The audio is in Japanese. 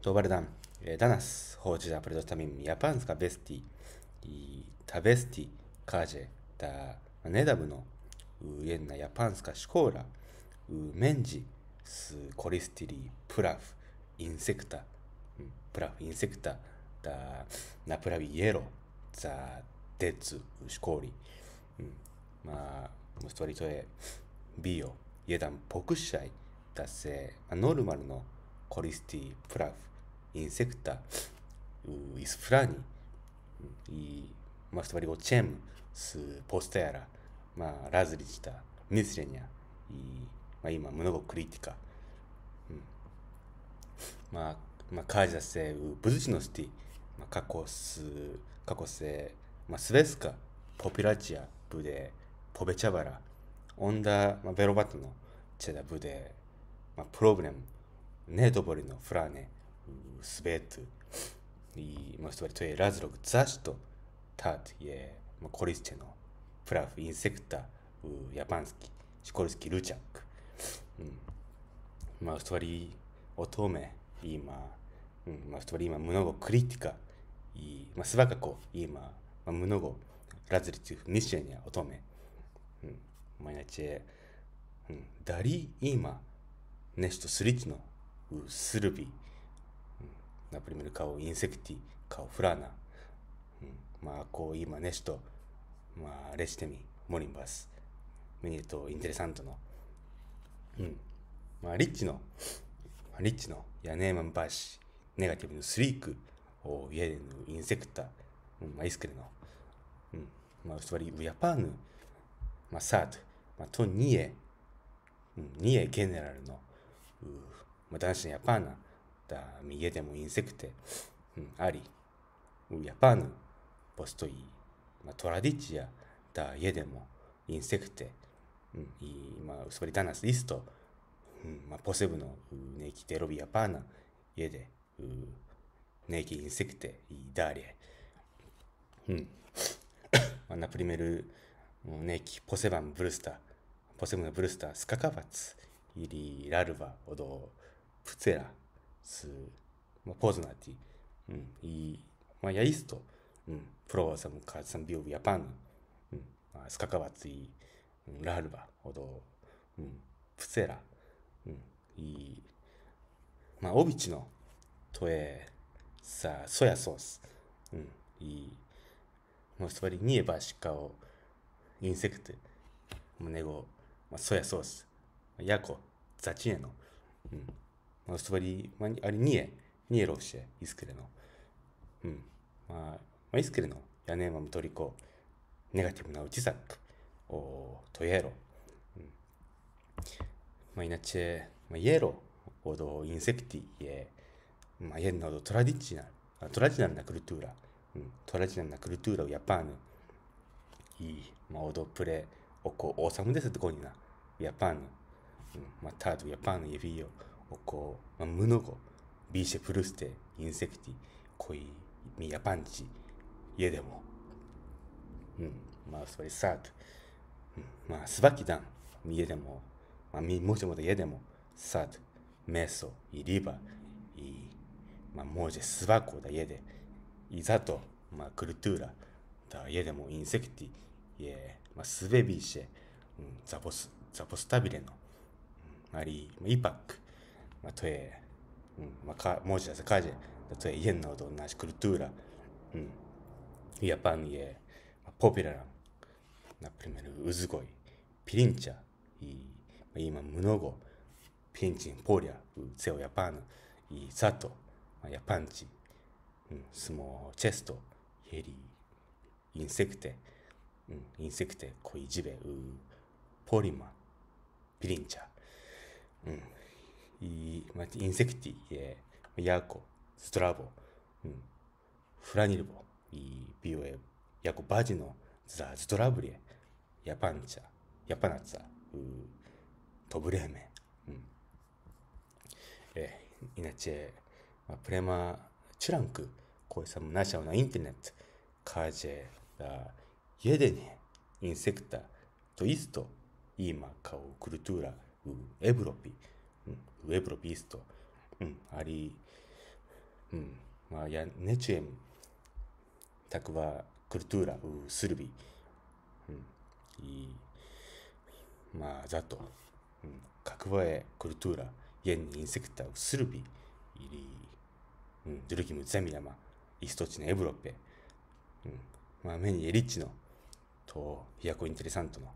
トーバルダン、えダナス、ホージダ、プレドスタミン、ヤパンスカ、ベスティ、タベスティ、カージェ、ダ、ネダブの、ウエンナ、ヤパンスカ、シコーラ、メンジ、ス、コリスティリ、プラフ、インセクタ、プラフ、インセクタ、ダ、ナプラビ、イエロ、ザ、デッツ、シコーリ、まあ、ストリートへ、ビオ、イエダン、ポクシャイ、ダセ、ノルマルの、コリスティ、プラフ、インセクタ、イスプラニ、イマストバリゴチェム、スポスタヤラ、まあ、ラズリチタ、ミスレニャ、イまあ、今、ムノゴクリティカ、うん、まあ、まあ、カージャセウ、ブズチノスティ、まあ、過去す、過去せ、まあ、スベスカ、ポピュラチア、ブデ、ポベチャバラ、オンダ、まあ、ベロバトのチェダ、ブデ、まあ、プロブレム、ne dovoljno hrane u svetu. I u stvari to je razlog zašto tad je korišteno prav insekta u japanski školski ručak. Ma u stvari o tome ima, ma u stvari ima mnogo kritika i ma svakako ima ma mnogo različitih mišljenja o tome. Ma inače, da li ima nešto slično スルビ、うん、ナプリメルカオインセクティカオフラーナ、うん、まあこう今ネシと、まあ、レシテミモリンバスメニューとインテレサントの、うんまあ、リッチの、リッチのヤネーマンバーシネガティブのスリークをイエレンのインセクタうんまあ、イスクレの、うんまあ、ウスつまりウヤパーヌ、まあ、サート、まあ、とニエ、うん、ニエゲネラルの、うま男子やパーナ、だ、みげでもインセクテ、うん、あり、うやパーヌ、ポストイ、まトラディッチや、だ、家でも、インセクテ、うん、い、まソリタナスリスト、うん、まポセブの、ネキテロビヤパーナ、家で、う、ネキインセクテ、い、ダーリエ、うん。na primeiro nek poseban b ブ u s t a p o s e b バ o b r u s t プツェラス、まあ、ポズナティ、うん、イまあ、ヤイスト、うん、プロワサムカーサンビオブヤパン、うんまあ、スカカワツイ、うん、ラルバ、オド、うん、プツェラ、うん、イまあ、オビチのトエさあソヤソース、うん、イもうそばりニエバシカオ、インセクト、胸ご、まあ、ソヤソース、ヤコ、ザチエノ、うん stvari m a n i ali nije, nije loše, iskreno. Mm. Ma, ma iskreno, ja nemam toliko negativna utisak o Toyero. Mm. Ma inače, ma Jero od insekti je ma jedna od tradicionalna, tradicionalna kultura. Mm. Tradicionalna kultura u Japanu. I ma od pre oko 80 godina u Japanu. Mm. Ma tad u Japanu je bio こう、まあ、無のゴ、ビーシェプルステ、インセクティ、コイ、ミヤパンチ、家でも、うん、まあ、それサート、うん、まあ、スバキダン、家でも、まあ、もしもで家でも、サート、メソ、イリバ、イ、まあ、モジェスバコだ家で、イザト、まあ、クルトゥーラ、だ家でも、インセクティ、イエまあ、スベビーシェ、うん、ザボス、ザボスタビレの、うん、リー、まあイパック、まあ、とえ、うんまあ、か文字だせかじ、とえ、家のどんなし、クルトゥーラ、うん、ンイエ、んえ、ポピュララン、な、プリメル、ウズゴイ、ピリンチャ、いい、今、無のご、ピンチン、ポリア、う、せヤパン、イ、サト、さと、やぱんち、うん、スモチェスト、ヘリ、インセクテ、うん、インセクテ、コイジベ、ウポリマ、ピリンチャ、うん、インセクティ、ヤーコ、ストラボ、うん、フラニルボ、ビオエ、ヤコバジノ、ザ・ストラブリエ、ヤパンチャ、ヤパナツァ、トブレーメン、うん、えイナチェ、まあ、プレマ、チュランク、コイサムナシャオナインテネット、カージェ、ダイエデネ、インセクタ、トイスト、イーマ、カオ、クルトゥーラ、エブロピー、ウェブロビースト、うん、あり、うん、まあ、や、ネチエム、タクワ、クルトゥーラ、ウスルビ、うん、いまあ、ざと、うん、カクワエ、クルトゥーラ、イエンインセクタウ、スルビ、イリ、うん、ドゥルキム、ザミヤマ、イストチネ、エブロペ、うん、まあ、メニエリッチの、と、ヒヤコインテレサントの、